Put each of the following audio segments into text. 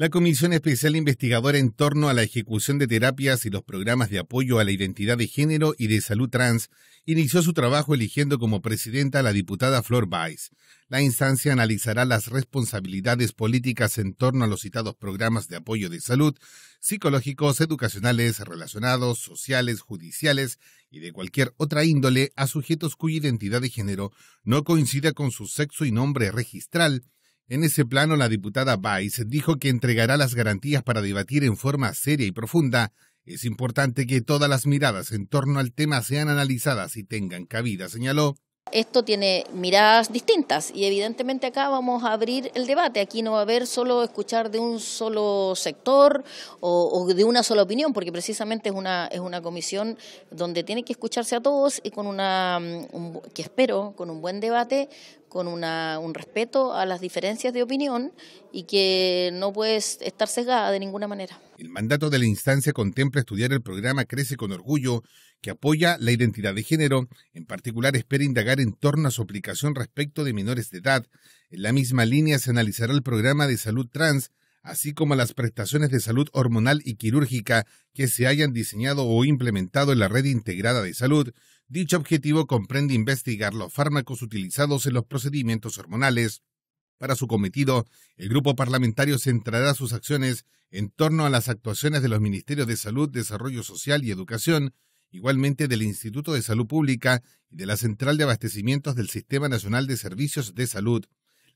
La Comisión Especial Investigadora en torno a la ejecución de terapias y los programas de apoyo a la identidad de género y de salud trans inició su trabajo eligiendo como presidenta a la diputada Flor Baez. La instancia analizará las responsabilidades políticas en torno a los citados programas de apoyo de salud, psicológicos, educacionales, relacionados, sociales, judiciales y de cualquier otra índole a sujetos cuya identidad de género no coincida con su sexo y nombre registral en ese plano, la diputada Weiss dijo que entregará las garantías para debatir en forma seria y profunda. Es importante que todas las miradas en torno al tema sean analizadas y tengan cabida, señaló. Esto tiene miradas distintas y evidentemente acá vamos a abrir el debate. Aquí no va a haber solo escuchar de un solo sector o, de una sola opinión, porque precisamente es una, es una comisión donde tiene que escucharse a todos y con una, mm, que espero, con un buen debate, con un respeto a las diferencias de opinión y que no puedes estar sesgada de ninguna manera. El mandato de la instancia contempla estudiar el programa Crece con Orgullo, que apoya la identidad de género. En particular, espera indagar en torno a su aplicación respecto de menores de edad. En la misma línea se analizará el programa de salud trans, así como las prestaciones de salud hormonal y quirúrgica que se hayan diseñado o implementado en la red integrada de salud Dicho objetivo comprende investigar los fármacos utilizados en los procedimientos hormonales. Para su cometido, el grupo parlamentario centrará sus acciones en torno a las actuaciones de los Ministerios de Salud, Desarrollo Social y Educación, igualmente del Instituto de Salud Pública y de la Central de Abastecimientos del Sistema Nacional de Servicios de Salud.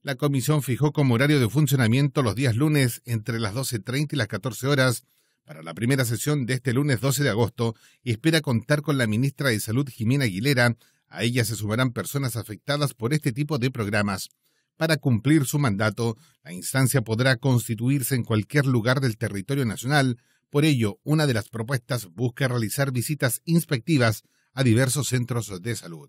La comisión fijó como horario de funcionamiento los días lunes entre las 12.30 y las 14 horas para la primera sesión de este lunes 12 de agosto espera contar con la ministra de Salud Jimena Aguilera. A ella se sumarán personas afectadas por este tipo de programas. Para cumplir su mandato, la instancia podrá constituirse en cualquier lugar del territorio nacional. Por ello, una de las propuestas busca realizar visitas inspectivas a diversos centros de salud.